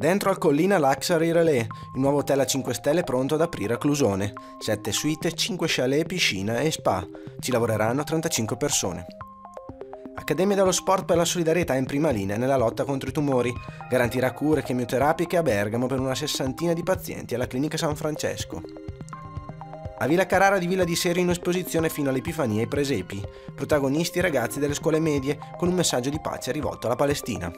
Dentro al Collina Luxury Relais, il nuovo hotel a 5 stelle pronto ad aprire a Clusone. 7 suite, 5 chalet, piscina e spa. Ci lavoreranno 35 persone. Accademia dello Sport per la solidarietà in prima linea nella lotta contro i tumori. Garantirà cure chemioterapiche a Bergamo per una sessantina di pazienti alla Clinica San Francesco. A Villa Carrara di Villa di Seri in esposizione fino all'Epifania e Presepi, protagonisti i ragazzi delle scuole medie con un messaggio di pace rivolto alla Palestina.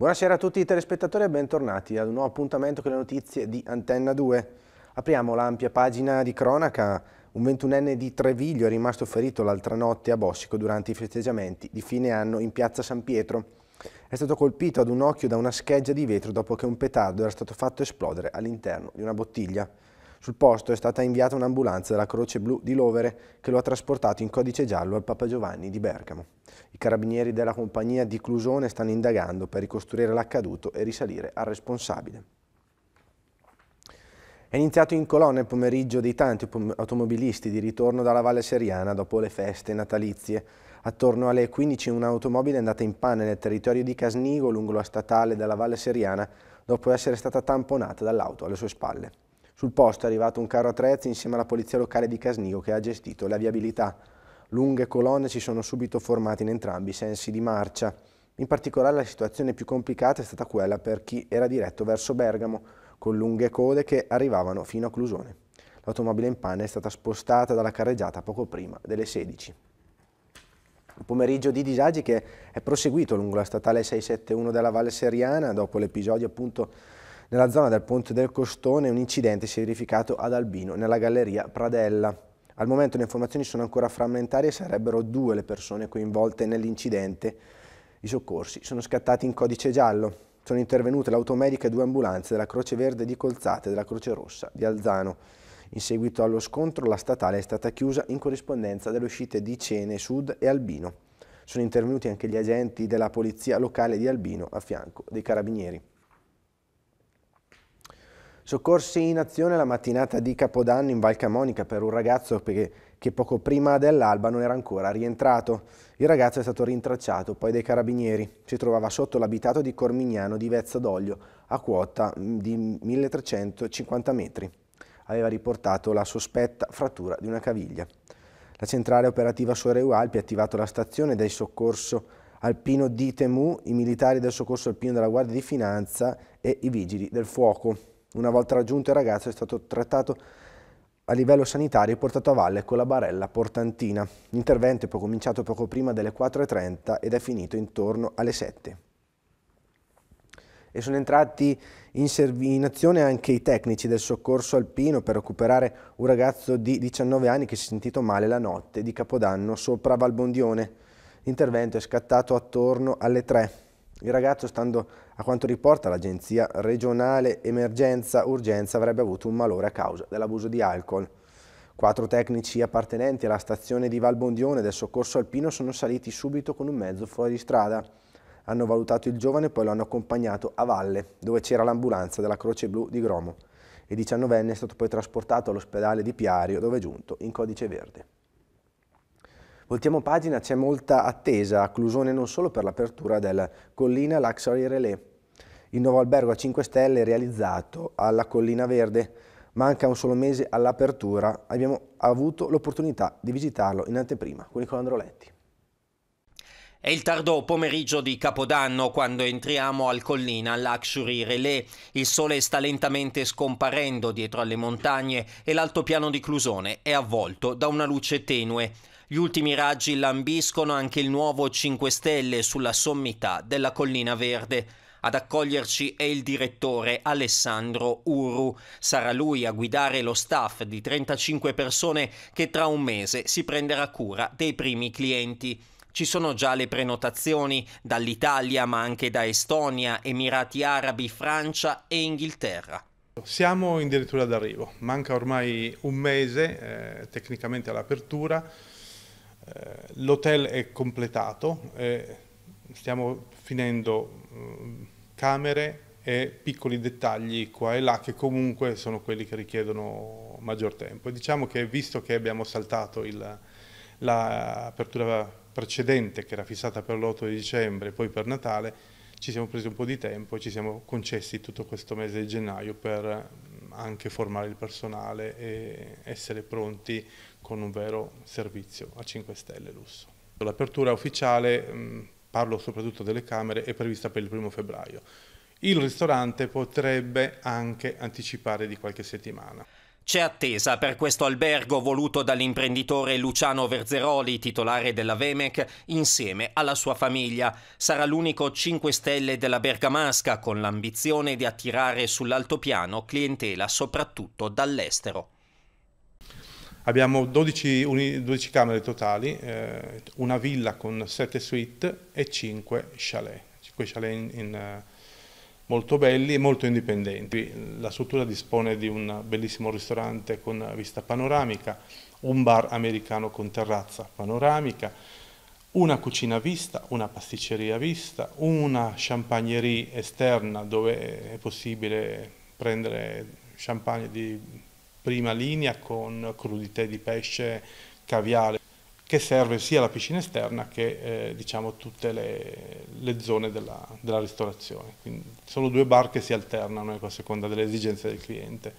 Buonasera a tutti i telespettatori e bentornati ad un nuovo appuntamento con le notizie di Antenna 2. Apriamo l'ampia pagina di cronaca. Un 21enne di Treviglio è rimasto ferito l'altra notte a Bossico durante i festeggiamenti di fine anno in piazza San Pietro. È stato colpito ad un occhio da una scheggia di vetro dopo che un petardo era stato fatto esplodere all'interno di una bottiglia. Sul posto è stata inviata un'ambulanza della Croce Blu di Lovere che lo ha trasportato in codice giallo al Papa Giovanni di Bergamo. I carabinieri della compagnia di Clusone stanno indagando per ricostruire l'accaduto e risalire al responsabile. È iniziato in colonna il pomeriggio dei tanti automobilisti di ritorno dalla Valle Seriana dopo le feste natalizie. Attorno alle 15 un'automobile è andata in pane nel territorio di Casnigo lungo la statale della Valle Seriana dopo essere stata tamponata dall'auto alle sue spalle. Sul posto è arrivato un carro attrezzi insieme alla polizia locale di Casnigo che ha gestito la viabilità. Lunghe colonne si sono subito formate in entrambi i sensi di marcia. In particolare la situazione più complicata è stata quella per chi era diretto verso Bergamo, con lunghe code che arrivavano fino a Clusone. L'automobile in panne è stata spostata dalla carreggiata poco prima delle 16. Un pomeriggio di disagi che è proseguito lungo la statale 671 della Valle Seriana dopo l'episodio appunto nella zona del Ponte del Costone un incidente si è verificato ad Albino, nella galleria Pradella. Al momento le informazioni sono ancora frammentarie e sarebbero due le persone coinvolte nell'incidente. I soccorsi sono scattati in codice giallo. Sono intervenute l'automedica e due ambulanze della Croce Verde di Colzate e della Croce Rossa di Alzano. In seguito allo scontro la statale è stata chiusa in corrispondenza delle uscite di Cene Sud e Albino. Sono intervenuti anche gli agenti della polizia locale di Albino a fianco dei carabinieri. Soccorsi in azione la mattinata di Capodanno in Val Camonica per un ragazzo che poco prima dell'alba non era ancora rientrato. Il ragazzo è stato rintracciato poi dai carabinieri. Si trovava sotto l'abitato di Cormignano di Vezza d'Oglio a quota mm, di 1350 metri. Aveva riportato la sospetta frattura di una caviglia. La centrale operativa Soreu Alpi ha attivato la stazione del soccorso alpino di Temu, i militari del soccorso alpino della Guardia di Finanza e i vigili del fuoco. Una volta raggiunto il ragazzo è stato trattato a livello sanitario e portato a valle con la barella portantina. L'intervento è cominciato poco prima delle 4.30 ed è finito intorno alle 7. E sono entrati in, in azione anche i tecnici del soccorso alpino per recuperare un ragazzo di 19 anni che si è sentito male la notte di Capodanno sopra Valbondione. L'intervento è scattato attorno alle 3. Il ragazzo, stando a quanto riporta l'agenzia regionale Emergenza Urgenza, avrebbe avuto un malore a causa dell'abuso di alcol. Quattro tecnici appartenenti alla stazione di Valbondione del soccorso alpino sono saliti subito con un mezzo fuori strada. Hanno valutato il giovane e poi lo hanno accompagnato a valle, dove c'era l'ambulanza della Croce Blu di Gromo. Il 19enne è stato poi trasportato all'ospedale di Piario, dove è giunto in codice verde. Voltiamo pagina, c'è molta attesa a Clusone non solo per l'apertura del Collina Luxury Relais. Il nuovo albergo a 5 stelle realizzato alla Collina Verde. Manca un solo mese all'apertura, abbiamo avuto l'opportunità di visitarlo in anteprima con Nicola Androletti. È il tardo pomeriggio di Capodanno quando entriamo al collina Luxury Relais. Il sole sta lentamente scomparendo dietro alle montagne e l'altopiano di Clusone è avvolto da una luce tenue. Gli ultimi raggi lambiscono anche il nuovo 5 Stelle sulla sommità della Collina Verde. Ad accoglierci è il direttore Alessandro Uru. Sarà lui a guidare lo staff di 35 persone che tra un mese si prenderà cura dei primi clienti. Ci sono già le prenotazioni dall'Italia ma anche da Estonia, Emirati Arabi, Francia e Inghilterra. Siamo in dirittura d'arrivo, manca ormai un mese eh, tecnicamente all'apertura eh, l'hotel è completato, eh, stiamo finendo mm, camere e piccoli dettagli qua e là che comunque sono quelli che richiedono maggior tempo. E diciamo che visto che abbiamo saltato l'apertura la precedente che era fissata per l'8 di dicembre e poi per Natale, ci siamo presi un po' di tempo e ci siamo concessi tutto questo mese di gennaio per anche formare il personale e essere pronti con un vero servizio a 5 stelle lusso. L'apertura ufficiale, mm, parlo soprattutto delle camere, è prevista per il primo febbraio. Il ristorante potrebbe anche anticipare di qualche settimana. C'è attesa per questo albergo voluto dall'imprenditore Luciano Verzeroli, titolare della Vemec, insieme alla sua famiglia. Sarà l'unico 5 stelle della Bergamasca con l'ambizione di attirare sull'altopiano clientela soprattutto dall'estero. Abbiamo 12, 12 camere totali, eh, una villa con 7 suite e 5 chalet, 5 chalet in, in, eh, molto belli e molto indipendenti. La struttura dispone di un bellissimo ristorante con vista panoramica, un bar americano con terrazza panoramica, una cucina vista, una pasticceria vista, una champagnerie esterna dove è possibile prendere champagne di prima linea con crudité di pesce, caviale che serve sia la piscina esterna che eh, diciamo, tutte le, le zone della, della, ristorazione. Quindi solo due bar che si alternano ecco, a seconda delle esigenze del cliente.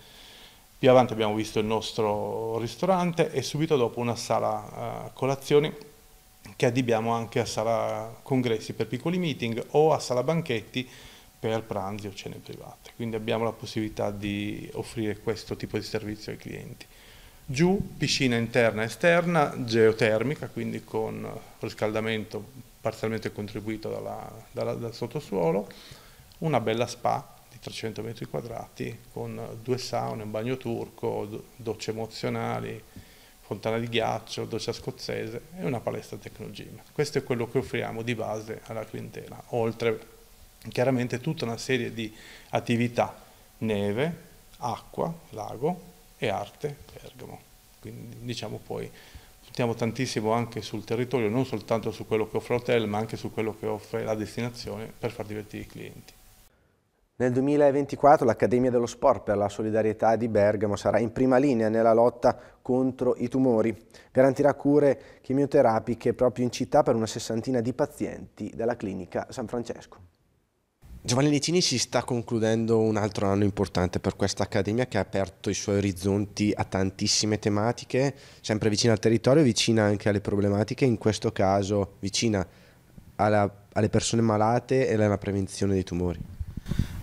Più avanti abbiamo visto il nostro ristorante e subito dopo una sala eh, colazioni che adibiamo anche a sala congressi per piccoli meeting o a sala banchetti per pranzi o cene private. Quindi abbiamo la possibilità di offrire questo tipo di servizio ai clienti giù piscina interna e esterna geotermica, quindi con riscaldamento parzialmente contribuito dalla, dalla, dal sottosuolo, una bella spa di 300 metri quadrati con due saune, un bagno turco, docce emozionali, fontana di ghiaccio, doccia scozzese e una palestra tecnologica. Questo è quello che offriamo di base alla clientela, oltre chiaramente tutta una serie di attività, neve, acqua, lago, e arte Bergamo. Quindi diciamo poi puntiamo tantissimo anche sul territorio, non soltanto su quello che offre l'hotel, ma anche su quello che offre la destinazione per far divertire i clienti. Nel 2024 l'Accademia dello Sport per la Solidarietà di Bergamo sarà in prima linea nella lotta contro i tumori. Garantirà cure chimioterapiche proprio in città per una sessantina di pazienti della clinica San Francesco. Giovanni Licini si sta concludendo un altro anno importante per questa accademia che ha aperto i suoi orizzonti a tantissime tematiche, sempre vicino al territorio, vicina anche alle problematiche, in questo caso vicina alla, alle persone malate e alla prevenzione dei tumori.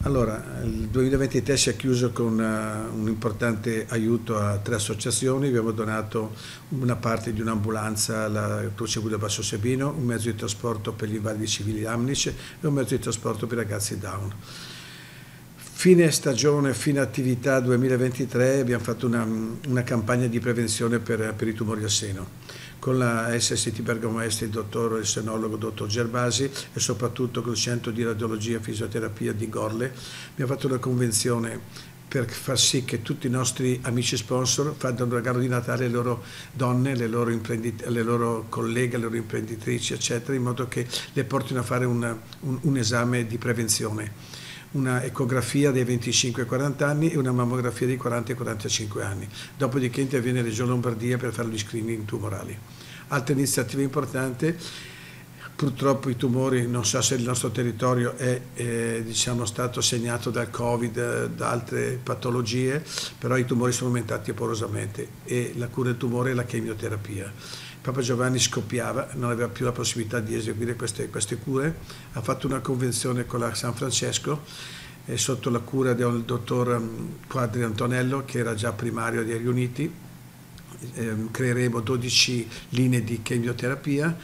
Allora, il 2023 si è chiuso con una, eh, un importante aiuto a tre associazioni, abbiamo donato una parte di un'ambulanza alla Croce Guida Basso Sebino, un mezzo di trasporto per gli invalidi civili Amnice e un mezzo di trasporto per i ragazzi Down. Fine stagione, fine attività 2023 abbiamo fatto una, una campagna di prevenzione per, per i tumori al seno con la SST Bergamo Est il dottor, il senologo dottor Gervasi e soprattutto col centro di radiologia e fisioterapia di Gorle. Mi ha fatto una convenzione per far sì che tutti i nostri amici sponsor fanno un regalo di Natale alle loro donne, alle loro, alle loro colleghe, alle loro imprenditrici, eccetera, in modo che le portino a fare una, un, un esame di prevenzione una ecografia dei 25-40 anni e una mammografia dei 40-45 anni. Dopodiché interviene Regione Lombardia per fare gli screening tumorali. Altra iniziativa importante purtroppo i tumori, non so se il nostro territorio è eh, diciamo, stato segnato dal Covid, da altre patologie, però i tumori sono aumentati porosamente e la cura del tumore è la chemioterapia. Papa Giovanni scoppiava, non aveva più la possibilità di eseguire queste, queste cure, ha fatto una convenzione con la San Francesco eh, sotto la cura del dottor mm, Quadri Antonello che era già primario di Riuniti, eh, creeremo 12 linee di chemioterapia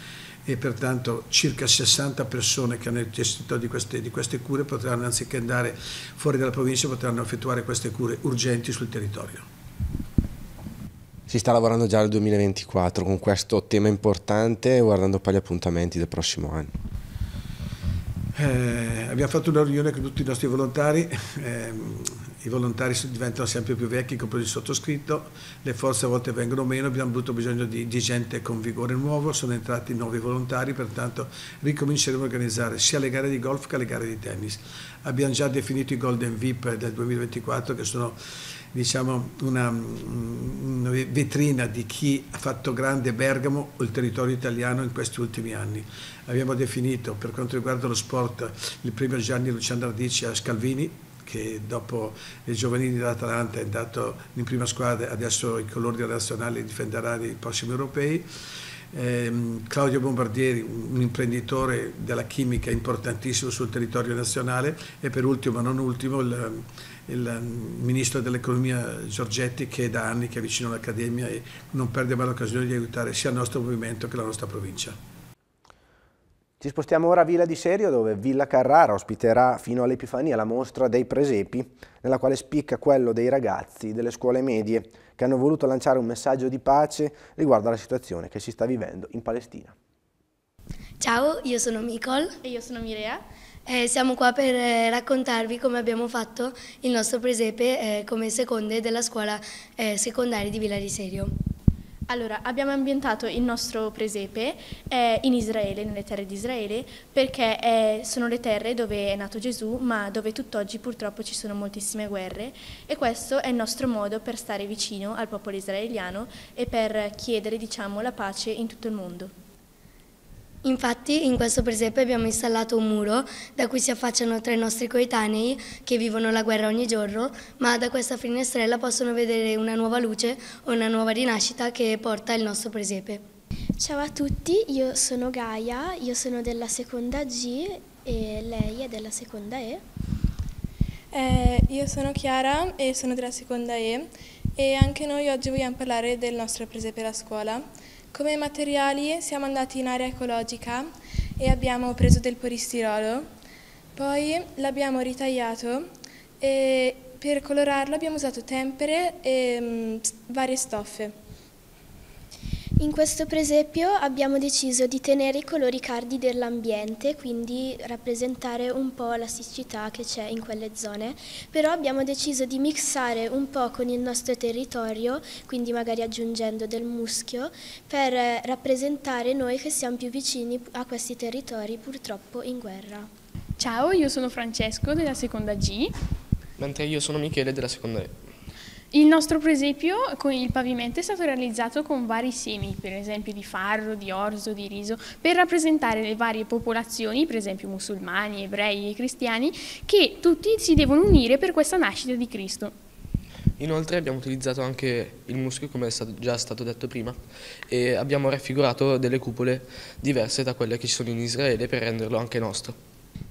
e pertanto circa 60 persone che hanno necessità di queste, di queste, cure potranno, anziché andare fuori dalla provincia, potranno effettuare queste cure urgenti sul territorio si sta lavorando già al 2024 con questo tema importante guardando poi gli appuntamenti del prossimo anno. Eh, abbiamo fatto una riunione con tutti i nostri volontari, eh, i volontari diventano sempre più vecchi, come il sottoscritto, le forze a volte vengono meno, abbiamo avuto bisogno di, di gente con vigore nuovo, sono entrati nuovi volontari, pertanto ricominceremo a organizzare sia le gare di golf che le gare di tennis. Abbiamo già definito i Golden VIP del 2024 che sono diciamo, una, mm, una, vetrina di chi ha fatto grande Bergamo o il territorio italiano in questi ultimi anni. Abbiamo definito per quanto riguarda lo sport il primo Gianni Luciano Ardici a Scalvini che dopo i giovanili dell'Atalanta è andato in prima squadra, adesso i colori della nazionale difenderanno i prossimi europei. Ehm, Claudio Bombardieri, un imprenditore della chimica importantissimo sul territorio nazionale e per ultimo, ma non ultimo, il, il ministro dell'economia Giorgetti che è da anni che è vicino all'Accademia e non perde mai l'occasione di aiutare sia il nostro movimento che la nostra provincia. Ci spostiamo ora a Villa di Serio dove Villa Carrara ospiterà fino all'Epifania la mostra dei presepi nella quale spicca quello dei ragazzi delle scuole medie che hanno voluto lanciare un messaggio di pace riguardo alla situazione che si sta vivendo in Palestina. Ciao, io sono Nicole e io sono Mirea. Eh, siamo qua per eh, raccontarvi come abbiamo fatto il nostro presepe eh, come seconde della scuola eh, secondaria di Villa di Serio. Allora, abbiamo ambientato il nostro presepe eh, in Israele, nelle terre di Israele, perché eh, sono le terre dove è nato Gesù, ma dove tutt'oggi purtroppo ci sono moltissime guerre e questo è il nostro modo per stare vicino al popolo israeliano e per chiedere diciamo, la pace in tutto il mondo. Infatti in questo presepe abbiamo installato un muro da cui si affacciano tre nostri coetanei che vivono la guerra ogni giorno, ma da questa finestrella possono vedere una nuova luce o una nuova rinascita che porta il nostro presepe. Ciao a tutti, io sono Gaia, io sono della seconda G e lei è della seconda E. Eh, io sono Chiara e sono della seconda E e anche noi oggi vogliamo parlare del nostro presepe alla scuola. Come materiali siamo andati in area ecologica e abbiamo preso del polistirolo, poi l'abbiamo ritagliato e per colorarlo abbiamo usato tempere e mm, varie stoffe. In questo presepio abbiamo deciso di tenere i colori cardi dell'ambiente, quindi rappresentare un po' la siccità che c'è in quelle zone, però abbiamo deciso di mixare un po' con il nostro territorio, quindi magari aggiungendo del muschio, per rappresentare noi che siamo più vicini a questi territori purtroppo in guerra. Ciao, io sono Francesco della seconda G. Mentre io sono Michele della seconda E. Il nostro presepio, con il pavimento, è stato realizzato con vari semi, per esempio di farro, di orzo, di riso, per rappresentare le varie popolazioni, per esempio musulmani, ebrei e cristiani, che tutti si devono unire per questa nascita di Cristo. Inoltre abbiamo utilizzato anche il muschio, come è stato già stato detto prima, e abbiamo raffigurato delle cupole diverse da quelle che ci sono in Israele per renderlo anche nostro.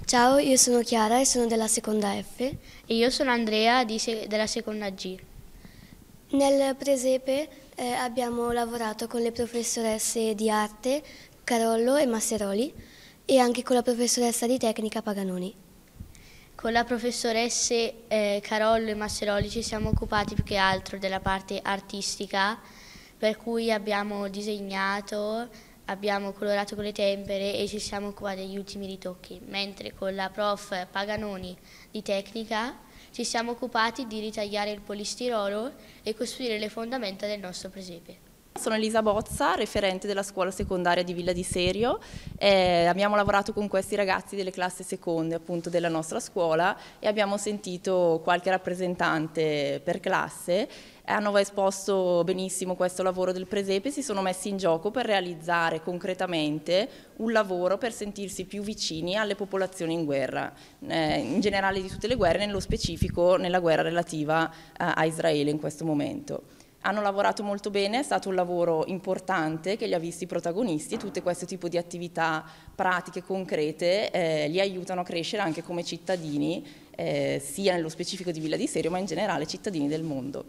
Ciao, io sono Chiara e sono della seconda F. E io sono Andrea della seconda G. Nel presepe eh, abbiamo lavorato con le professoresse di arte Carollo e Masseroli e anche con la professoressa di tecnica Paganoni. Con la professoressa eh, Carollo e Masseroli ci siamo occupati più che altro della parte artistica, per cui abbiamo disegnato, abbiamo colorato con le tempere e ci siamo occupati degli ultimi ritocchi, mentre con la prof Paganoni di tecnica ci siamo occupati di ritagliare il polistirolo e costruire le fondamenta del nostro presepe. Sono Elisa Bozza, referente della scuola secondaria di Villa di Serio. Eh, abbiamo lavorato con questi ragazzi delle classi seconde appunto della nostra scuola e abbiamo sentito qualche rappresentante per classe. Hanno esposto benissimo questo lavoro del presepe e si sono messi in gioco per realizzare concretamente un lavoro per sentirsi più vicini alle popolazioni in guerra, eh, in generale di tutte le guerre, nello specifico nella guerra relativa eh, a Israele in questo momento. Hanno lavorato molto bene, è stato un lavoro importante che li ha visti protagonisti, tutte questo tipo di attività pratiche, concrete, eh, li aiutano a crescere anche come cittadini, eh, sia nello specifico di Villa di Serio, ma in generale cittadini del mondo.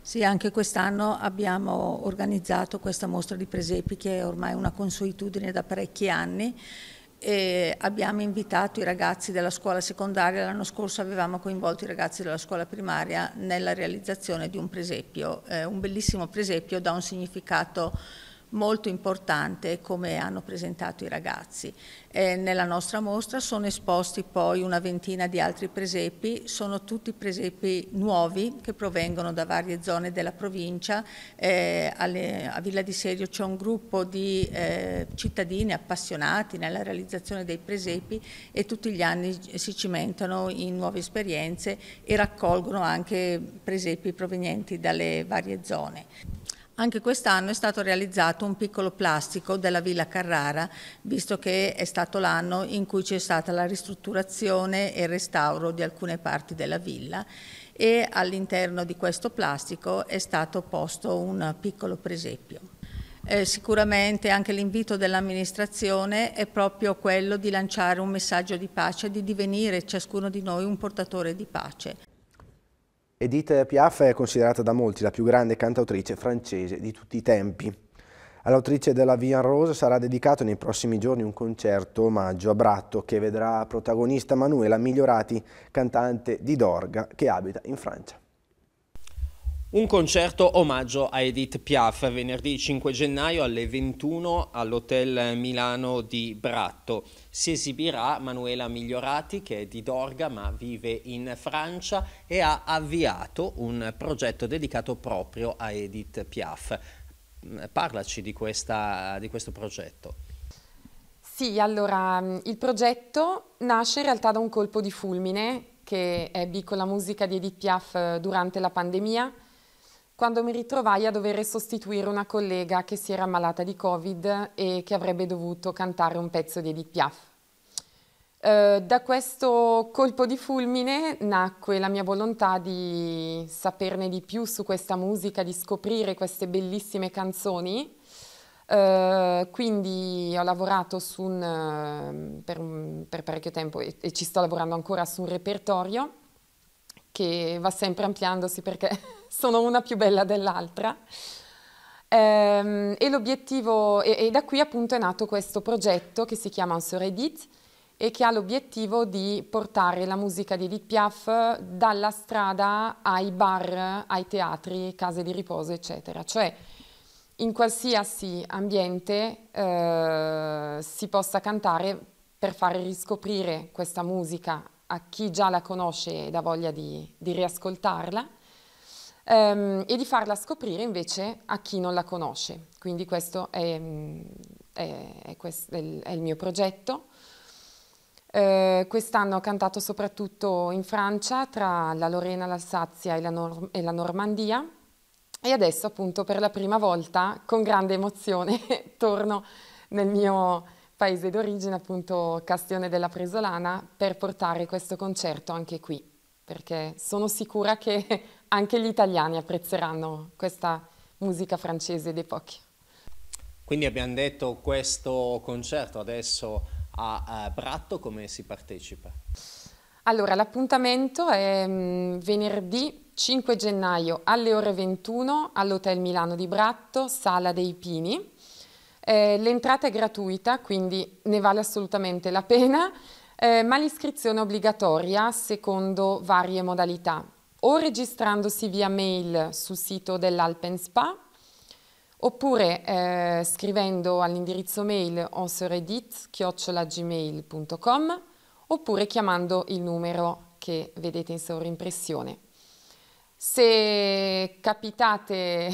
Sì, anche quest'anno abbiamo organizzato questa mostra di presepi che è ormai una consuetudine da parecchi anni e abbiamo invitato i ragazzi della scuola secondaria, l'anno scorso avevamo coinvolto i ragazzi della scuola primaria nella realizzazione di un presepio, eh, un bellissimo presepio da un significato molto importante come hanno presentato i ragazzi. Eh, nella nostra mostra sono esposti poi una ventina di altri presepi, sono tutti presepi nuovi che provengono da varie zone della provincia. Eh, alle, a Villa di Serio c'è un gruppo di eh, cittadini appassionati nella realizzazione dei presepi e tutti gli anni si cimentano in nuove esperienze e raccolgono anche presepi provenienti dalle varie zone. Anche quest'anno è stato realizzato un piccolo plastico della Villa Carrara, visto che è stato l'anno in cui c'è stata la ristrutturazione e il restauro di alcune parti della villa e all'interno di questo plastico è stato posto un piccolo presepio. Eh, sicuramente anche l'invito dell'amministrazione è proprio quello di lanciare un messaggio di pace, di divenire ciascuno di noi un portatore di pace. Edith Piaf è considerata da molti la più grande cantautrice francese di tutti i tempi. All'autrice della Vian Rose sarà dedicato nei prossimi giorni un concerto omaggio a Bratto che vedrà protagonista Manuela Migliorati, cantante di Dorga che abita in Francia. Un concerto omaggio a Edith Piaf venerdì 5 gennaio alle 21 all'Hotel Milano di Bratto. Si esibirà Manuela Migliorati che è di Dorga ma vive in Francia e ha avviato un progetto dedicato proprio a Edith Piaf. Mm, parlaci di, questa, di questo progetto. Sì, allora mm, il progetto nasce in realtà da un colpo di fulmine che ebbi con la musica di Edith Piaf eh, durante la pandemia quando mi ritrovai a dover sostituire una collega che si era ammalata di Covid e che avrebbe dovuto cantare un pezzo di Edith Piaf. Eh, da questo colpo di fulmine nacque la mia volontà di saperne di più su questa musica, di scoprire queste bellissime canzoni Uh, quindi ho lavorato un, uh, per, un, per, parecchio tempo e, e, ci sto lavorando ancora su un repertorio che va sempre ampliandosi perché sono una più bella dell'altra. Ehm, e l'obiettivo, e, e, da qui appunto è nato questo progetto che si chiama Un Edit e che ha l'obiettivo di portare la musica di Edith Piaf dalla strada ai bar, ai teatri, case di riposo, eccetera. Cioè, in qualsiasi ambiente eh, si possa cantare per far riscoprire questa musica a chi già la conosce ed ha voglia di, di riascoltarla ehm, e di farla scoprire invece a chi non la conosce. Quindi questo è, mm, è, è, questo, è il, il, mio progetto. Eh, quest'anno ho cantato soprattutto in Francia tra la Lorena, l'Alsazia e la, e la Normandia e adesso appunto per la prima volta con grande emozione torno nel mio paese d'origine, appunto Castione della Presolana, per portare questo concerto anche qui, perché sono sicura che anche gli italiani apprezzeranno questa musica francese d'epoca. Quindi abbiamo detto questo concerto adesso a Bratto, come si partecipa? Allora, l'appuntamento è mm, venerdì 5 gennaio alle ore 21 all'Hotel Milano di Bratto, Sala dei Pini. Eh, l'entrata è gratuita, quindi ne vale assolutamente la pena, eh, ma l'iscrizione è obbligatoria secondo varie modalità, o registrandosi via mail sul sito dell'Alpenspa, oppure eh, scrivendo all'indirizzo mail onsoredit.gmail.com, oppure chiamando il numero che vedete in sovrimpressione. Se capitate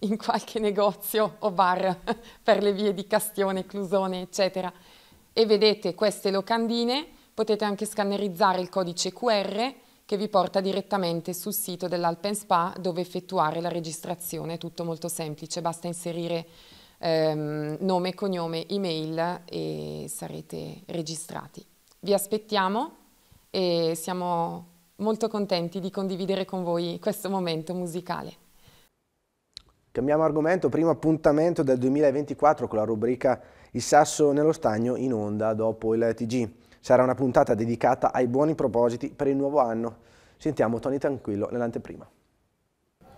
in qualche negozio o bar per le vie di Castione, Clusone, eccetera. E vedete queste locandine, potete anche scannerizzare il codice QR che vi porta direttamente sul sito dell'Alpen Spa dove effettuare la registrazione, è tutto molto semplice, basta inserire ehm, nome, cognome, email e sarete registrati. Vi aspettiamo e siamo molto contenti di condividere con voi questo momento musicale. Cambiamo argomento, primo appuntamento del 2024 con la rubrica Il sasso nello stagno in onda dopo il TG. Sarà una puntata dedicata ai buoni propositi per il nuovo anno. Sentiamo Tony Tranquillo nell'anteprima.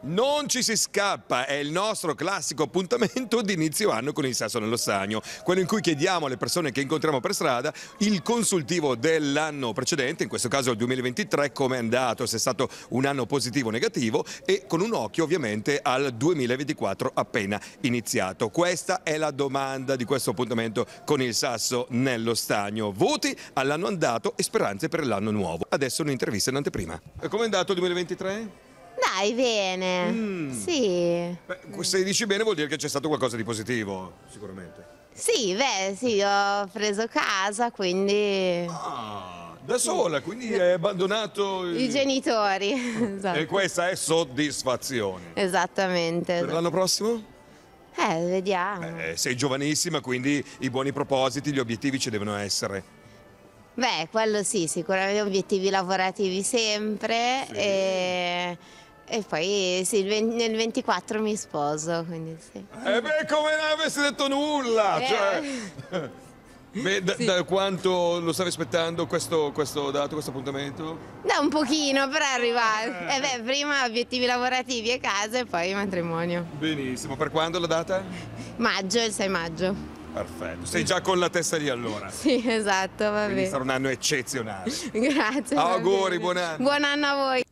Non ci si scappa, è il nostro classico appuntamento di inizio anno con il Sasso nello Stagno, quello in cui chiediamo alle persone che incontriamo per strada il consultivo dell'anno precedente, in questo caso il 2023, come è andato, se è stato un anno positivo o negativo e con un occhio ovviamente al 2024 appena iniziato. Questa è la domanda di questo appuntamento con il Sasso nello Stagno. Voti all'anno andato e speranze per l'anno nuovo. Adesso un'intervista in anteprima. Come è andato il 2023? Dai, bene. Mm. Sì. se dici bene vuol dire che c'è stato qualcosa di positivo, sicuramente. Sì, beh, sì, ho preso casa, quindi... Ah, da sola, quindi hai abbandonato... I, i genitori, esatto. E questa è soddisfazione. Esattamente. Per esatto. l'anno prossimo? Eh, vediamo. Eh, sei giovanissima, quindi i buoni propositi, gli obiettivi ci devono essere. Beh, quello sì, sicuramente obiettivi lavorativi sempre sì. e e poi sì, nel 24 mi sposo, quindi sì. E eh beh, come non avessi detto nulla! Eh. Cioè... Beh, da, sì. da, quanto lo stavi aspettando questo, questo, dato, questo appuntamento? Da un pochino però arrivare. Eh. eh. Beh, prima obiettivi lavorativi e casa e poi matrimonio. Benissimo, per quando la data? Maggio, il 6 maggio. Perfetto, sei già con la testa lì allora. sì, esatto, va bene. Sarà un anno eccezionale. Grazie. Auguri, buon anno. Buon anno a voi.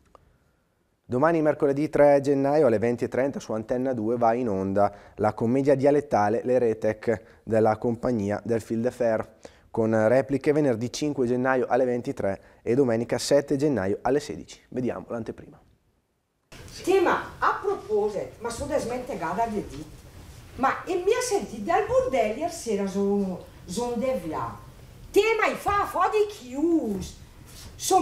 Domani mercoledì 3 gennaio alle 20.30 su Antenna 2 va in onda la commedia dialettale Le Retec della compagnia del Fil de Fer con repliche venerdì 5 gennaio alle 23 e domenica 7 gennaio alle 16. Vediamo l'anteprima. Tema a proposito, ma sono smentegata di dit. Ma e mi ha sentito dal bordello ieri sera sono, sono deviato. Tema i fa, fa di chius.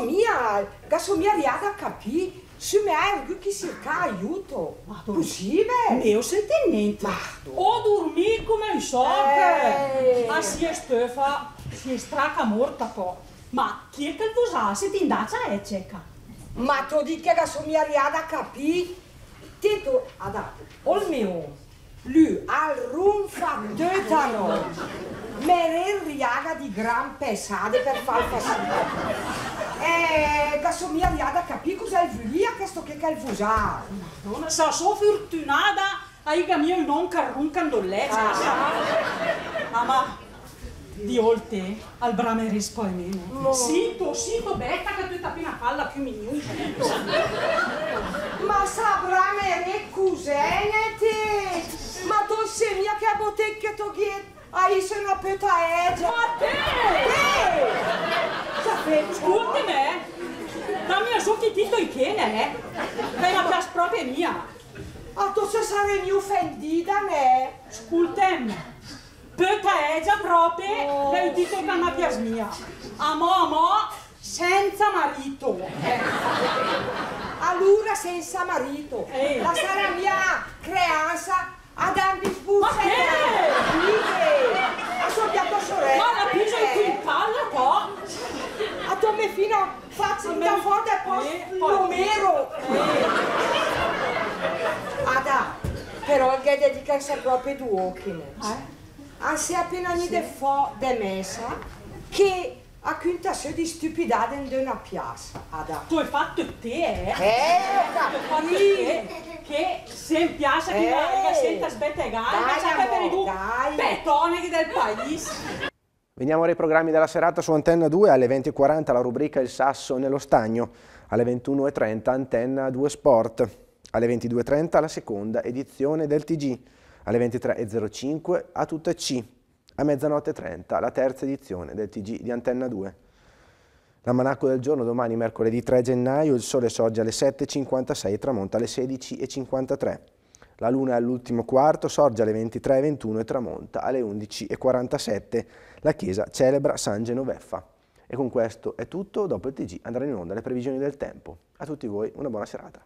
mia, che sono mia riata a capire se Simergo, chi si ca aiuto? Ma possibile? Mio sentimento. Ma... O dormi come un sorte. Eh. Ma ah, si è stufa, si è straca morta po'. Ma chi è che il vosà se ti indaccia è cieca? Ma tu di che la somigliaria da capì? Tito, ada, o il mio. Lui al rumfa tetano. Merer riaga di gran pesade per far fastidio eh, da somigliare a capire cos'è il via questo che è il fusar. Madonna, sarà so fortunata a mio non carrun candollezza. Ah. ah, ma di olte al brame rispo e meno. No. Sito, sito, betta che tu tappi una palla più minuta. ma sa brame e cusenete, ma tu sei mia che a botecchia toghietta, hai se una peta eggia. Eh, ma te! te! Eh! Ascolti me, eh. dammi a sottotitolo il chene, eh. È una pias propria mia. A tu se sarei offendita me. per te è già proprio oh, del che è una pias mia. Amo, amo, senza marito. Eh. allora senza marito. Ehi. La sarà mia creanza ad ambi sbucce. Ma che? Dite, che? Ha sognato sorella. Eh, eh, eh. ah, il da foarte prost numero! Ada, però che dedicarsi proprio tu, Hawkins. Eh? Anzi, ah, appena sì. de fo de mesa, che a quinta se di stupidate in una piazza, Ada. Ah, tu hai fatto te, eh? Eh, fatto te. Che se in piazza chi va a senta sbetta e gana, sapete di tu, petone del paese. Veniamo ai programmi della serata su Antenna 2, alle 20.40 la rubrica Il Sasso nello Stagno, alle 21.30 Antenna 2 Sport, alle 22.30 la seconda edizione del TG, alle 23.05 a tutta C, a mezzanotte 30 la terza edizione del TG di Antenna 2. L'ammanacco del giorno domani mercoledì 3 gennaio, il sole sorge alle 7.56 e tramonta alle 16.53. La luna è all'ultimo quarto, sorge alle 23.21 e tramonta alle 11.47. La chiesa celebra San Genoveffa. E con questo è tutto, dopo il TG andranno in onda le previsioni del tempo. A tutti voi una buona serata.